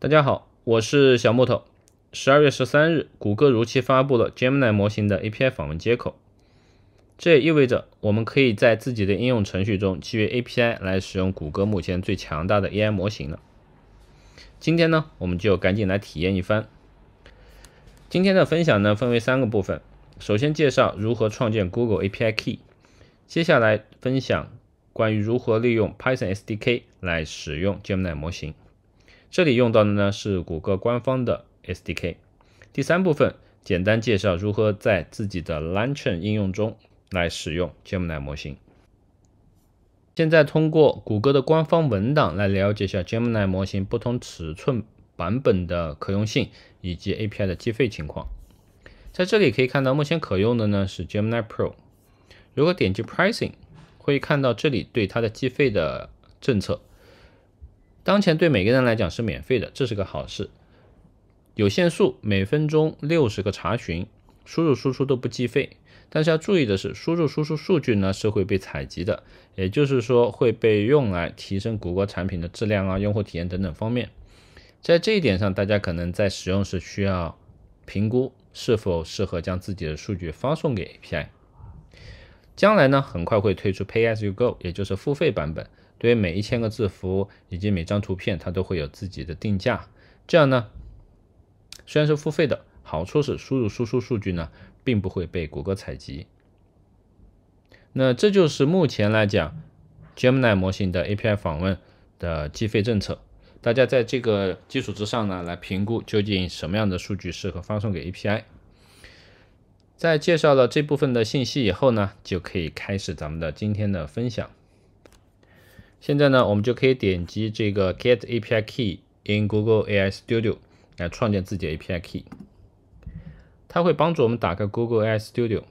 大家好，我是小木头。十二月十三日，谷歌如期发布了 Gemini 模型的 API 访问接口，这也意味着我们可以在自己的应用程序中基于 API 来使用谷歌目前最强大的 AI 模型了。今天呢，我们就赶紧来体验一番。今天的分享呢，分为三个部分，首先介绍如何创建 Google API Key，接下来分享关于如何利用 Python SDK 来使用 Gemini 模型。这里用到的呢是谷歌官方的 SDK。第三部分，简单介绍如何在自己的 l a n t e r n 应用中来使用 Gemini 模型。现在通过谷歌的官方文档来了解一下 Gemini 模型不同尺寸版本的可用性以及 API 的计费情况。在这里可以看到，目前可用的呢是 Gemini Pro。如果点击 Pricing，会看到这里对它的计费的政策。当前对每个人来讲是免费的，这是个好事。有限速，每分钟六十个查询，输入输出都不计费。但是要注意的是，输入输出数据呢是会被采集的，也就是说会被用来提升谷歌产品的质量啊、用户体验等等方面。在这一点上，大家可能在使用时需要评估是否适合将自己的数据发送给 API。将来呢，很快会推出 Pay as you go，也就是付费版本。因为每一千个字符以及每张图片，它都会有自己的定价。这样呢，虽然是付费的，好处是输入输出数据呢，并不会被谷歌采集。那这就是目前来讲 Gemini 模型的 API 访问的计费政策。大家在这个基础之上呢，来评估究竟什么样的数据适合发送给 API。在介绍了这部分的信息以后呢，就可以开始咱们的今天的分享。现在呢，我们就可以点击这个 Get API Key in Google AI Studio 来创建自己的 API Key。它会帮助我们打开 Google AI Studio。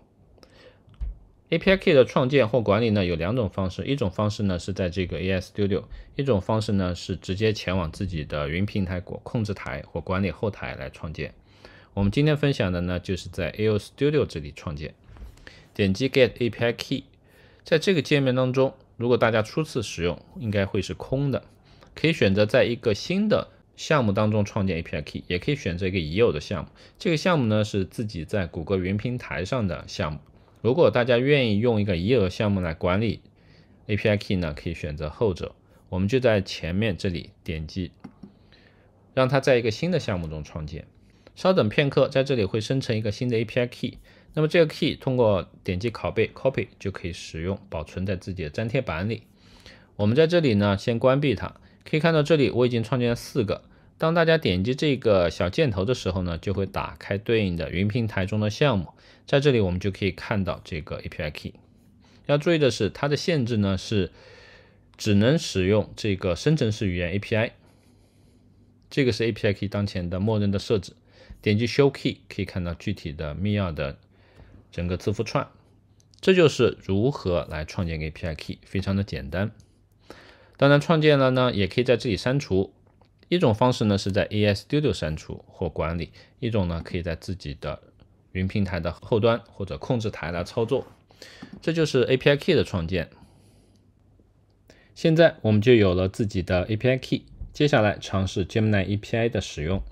API Key 的创建或管理呢，有两种方式，一种方式呢是在这个 AI Studio，一种方式呢是直接前往自己的云平台或控制台或管理后台来创建。我们今天分享的呢，就是在 AI Studio 这里创建。点击 Get API Key，在这个界面当中。如果大家初次使用，应该会是空的，可以选择在一个新的项目当中创建 API Key，也可以选择一个已有的项目。这个项目呢是自己在谷歌云平台上的项目。如果大家愿意用一个已有的项目来管理 API Key 呢，可以选择后者。我们就在前面这里点击，让它在一个新的项目中创建。稍等片刻，在这里会生成一个新的 API Key。那么这个 key 通过点击“拷贝 ”（copy） 就可以使用，保存在自己的粘贴板里。我们在这里呢，先关闭它，可以看到这里我已经创建了四个。当大家点击这个小箭头的时候呢，就会打开对应的云平台中的项目。在这里我们就可以看到这个 API key。要注意的是，它的限制呢是只能使用这个生成式语言 API。这个是 API key 当前的默认的设置。点击 “Show Key” 可以看到具体的密钥的。整个字符串，这就是如何来创建个 API Key，非常的简单。当然，创建了呢，也可以在这里删除。一种方式呢是在 AI Studio 删除或管理，一种呢可以在自己的云平台的后端或者控制台来操作。这就是 API Key 的创建。现在我们就有了自己的 API Key，接下来尝试 Gemini API 的使用。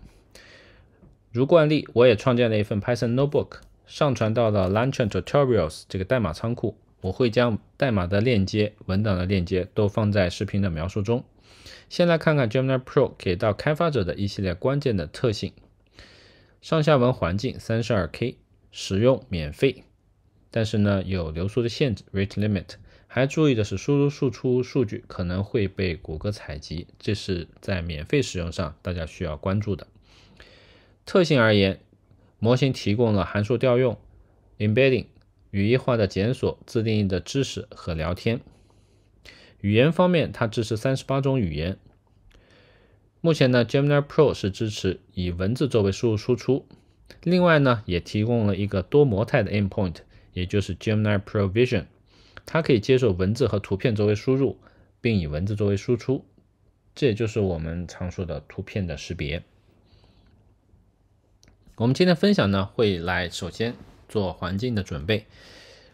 如惯例，我也创建了一份 Python Notebook。上传到了 l a n t c r n Tutorials 这个代码仓库，我会将代码的链接、文档的链接都放在视频的描述中。先来看看 Gemini Pro 给到开发者的一系列关键的特性：上下文环境三十二 K，使用免费，但是呢有流速的限制 （rate limit），还注意的是输入输出数据可能会被谷歌采集，这是在免费使用上大家需要关注的。特性而言。模型提供了函数调用、embedding、语义化的检索、自定义的知识和聊天。语言方面，它支持三十八种语言。目前呢，Gemini Pro 是支持以文字作为输入输出。另外呢，也提供了一个多模态的 Endpoint，也就是 Gemini Pro Vision，它可以接受文字和图片作为输入，并以文字作为输出，这也就是我们常说的图片的识别。我们今天分享呢，会来首先做环境的准备，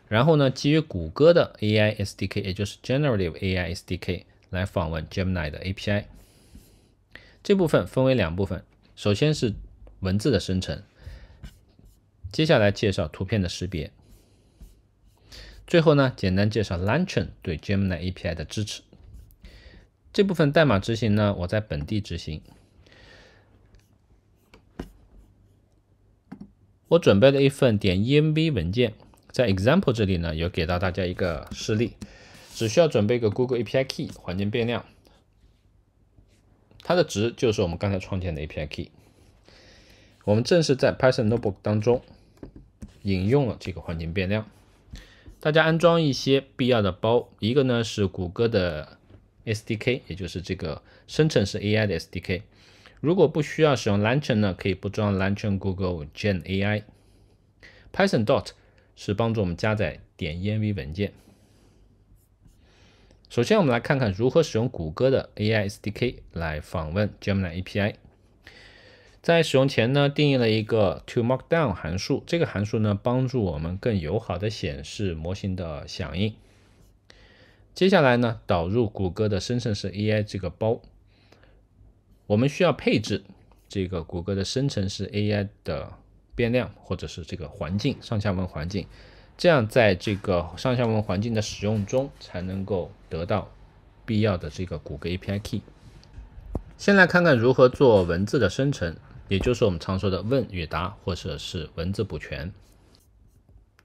然后呢，基于谷歌的 AI SDK，也就是 Generative AI SDK 来访问 Gemini 的 API。这部分分为两部分，首先是文字的生成，接下来介绍图片的识别，最后呢，简单介绍 l a n c h e o n 对 Gemini API 的支持。这部分代码执行呢，我在本地执行。我准备了一份点 env 文件，在 example 这里呢有给到大家一个示例，只需要准备一个 Google API Key 环境变量，它的值就是我们刚才创建的 API Key。我们正是在 Python Notebook 当中引用了这个环境变量。大家安装一些必要的包，一个呢是谷歌的 SDK，也就是这个生成式 AI 的 SDK。如果不需要使用 l a n t e r n 呢，可以不装 l a n t e r n Google Gen AI。Python dot 是帮助我们加载点 env 文件。首先，我们来看看如何使用谷歌的 AI SDK 来访问 Gemini API。在使用前呢，定义了一个 to markdown 函数，这个函数呢，帮助我们更友好的显示模型的响应。接下来呢，导入谷歌的生成式 AI 这个包。我们需要配置这个谷歌的生成式 AI 的变量，或者是这个环境上下文环境，这样在这个上下文环境的使用中，才能够得到必要的这个谷歌 API key。先来看看如何做文字的生成，也就是我们常说的问与答，或者是文字补全。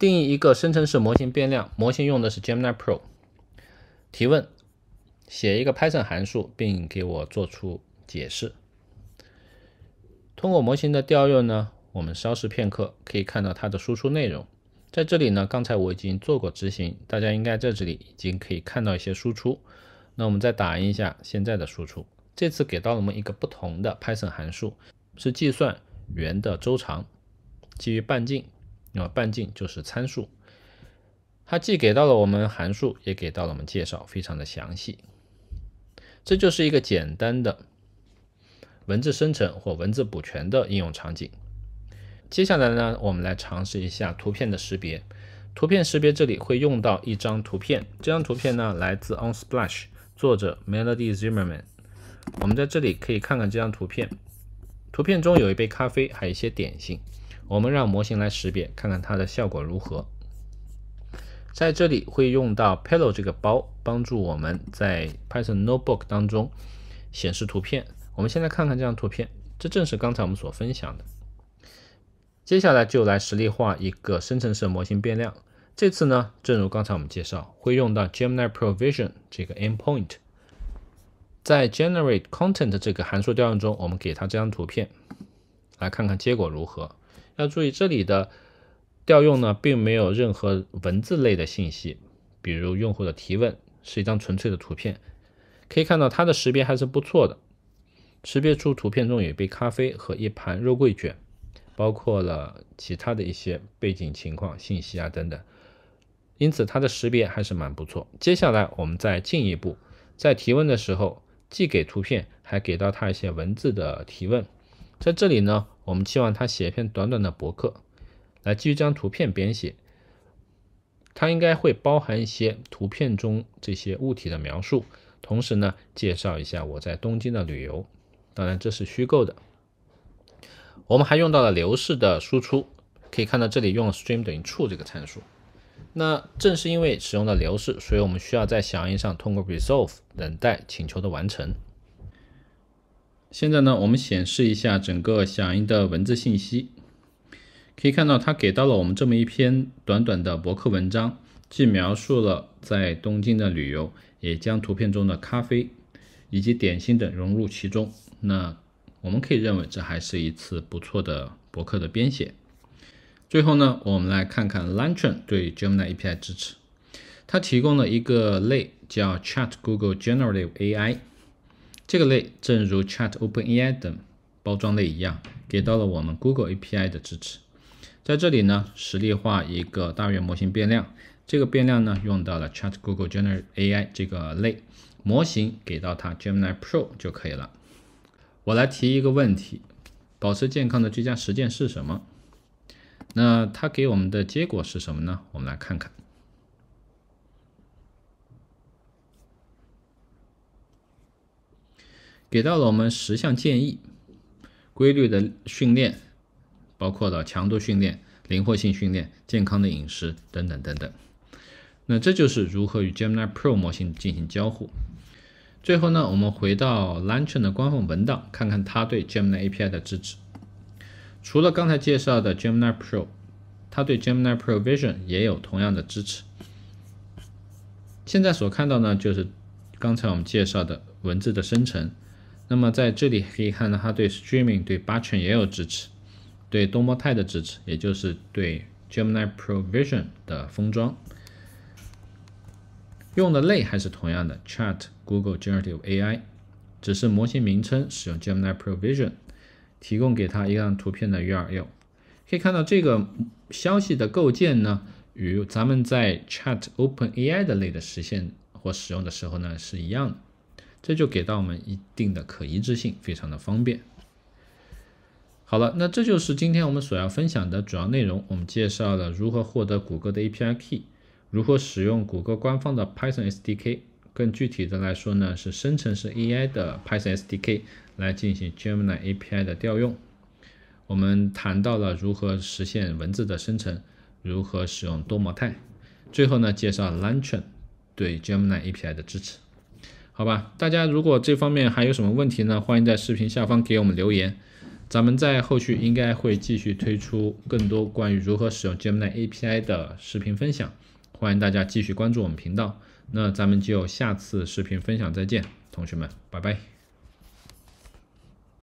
定义一个生成式模型变量，模型用的是 Gemini Pro。提问：写一个 Python 函数，并给我做出。解释。通过模型的调用呢，我们稍事片刻可以看到它的输出内容。在这里呢，刚才我已经做过执行，大家应该在这里已经可以看到一些输出。那我们再打印一下现在的输出。这次给到了我们一个不同的 Python 函数，是计算圆的周长，基于半径。那么半径就是参数。它既给到了我们函数，也给到了我们介绍，非常的详细。这就是一个简单的。文字生成或文字补全的应用场景。接下来呢，我们来尝试一下图片的识别。图片识别这里会用到一张图片，这张图片呢来自 On Splash，作者 Melody Zimmerman。我们在这里可以看看这张图片，图片中有一杯咖啡，还有一些点心。我们让模型来识别，看看它的效果如何。在这里会用到 Pillow 这个包，帮助我们在 Python Notebook 当中显示图片。我们先来看看这张图片，这正是刚才我们所分享的。接下来就来实例化一个生成式模型变量。这次呢，正如刚才我们介绍，会用到 Gemini Provision 这个 endpoint。在 Generate Content 这个函数调用中，我们给它这张图片，来看看结果如何。要注意这里的调用呢，并没有任何文字类的信息，比如用户的提问是一张纯粹的图片。可以看到它的识别还是不错的。识别出图片中有一杯咖啡和一盘肉桂卷，包括了其他的一些背景情况信息啊等等。因此，它的识别还是蛮不错。接下来，我们再进一步，在提问的时候，既给图片，还给到它一些文字的提问。在这里呢，我们期望它写一篇短短的博客，来基于将图片编写。它应该会包含一些图片中这些物体的描述，同时呢，介绍一下我在东京的旅游。当然，这是虚构的。我们还用到了流式的输出，可以看到这里用了 stream 等于 true 这个参数。那正是因为使用了流式，所以我们需要在响应上通过 resolve 等待请求的完成。现在呢，我们显示一下整个响应的文字信息，可以看到它给到了我们这么一篇短短的博客文章，既描述了在东京的旅游，也将图片中的咖啡。以及点心等融入其中，那我们可以认为这还是一次不错的博客的编写。最后呢，我们来看看 l a n t e r n 对 Gemini API 支持。它提供了一个类叫 Chat Google Generative AI，这个类正如 Chat OpenAI 等包装类一样，给到了我们 Google API 的支持。在这里呢，实例化一个大语言模型变量，这个变量呢用到了 Chat Google Generative AI 这个类。模型给到它 Gemini Pro 就可以了。我来提一个问题：保持健康的最佳实践是什么？那它给我们的结果是什么呢？我们来看看，给到了我们十项建议：规律的训练，包括了强度训练、灵活性训练、健康的饮食等等等等。那这就是如何与 Gemini Pro 模型进行交互。最后呢，我们回到 l a n t e r n 的官方文档，看看它对 Gemini API 的支持。除了刚才介绍的 Gemini Pro，它对 Gemini Pro Vision 也有同样的支持。现在所看到呢，就是刚才我们介绍的文字的生成。那么在这里可以看到，它对 Streaming、对 Batch 也有支持，对多模态的支持，也就是对 Gemini Pro Vision 的封装。用的类还是同样的 Chat Google Generative AI，只是模型名称使用 Gemini Provision，提供给它一张图片的 URL，可以看到这个消息的构建呢，与咱们在 Chat Open AI 的类的实现或使用的时候呢是一样的，这就给到我们一定的可一致性，非常的方便。好了，那这就是今天我们所要分享的主要内容，我们介绍了如何获得谷歌的 API Key。如何使用谷歌官方的 Python SDK？更具体的来说呢，是生成式 AI 的 Python SDK 来进行 Gemini API 的调用。我们谈到了如何实现文字的生成，如何使用多模态，最后呢，介绍 l a n c h a i n 对 Gemini API 的支持。好吧，大家如果这方面还有什么问题呢，欢迎在视频下方给我们留言。咱们在后续应该会继续推出更多关于如何使用 Gemini API 的视频分享。欢迎大家继续关注我们频道，那咱们就下次视频分享再见，同学们，拜拜。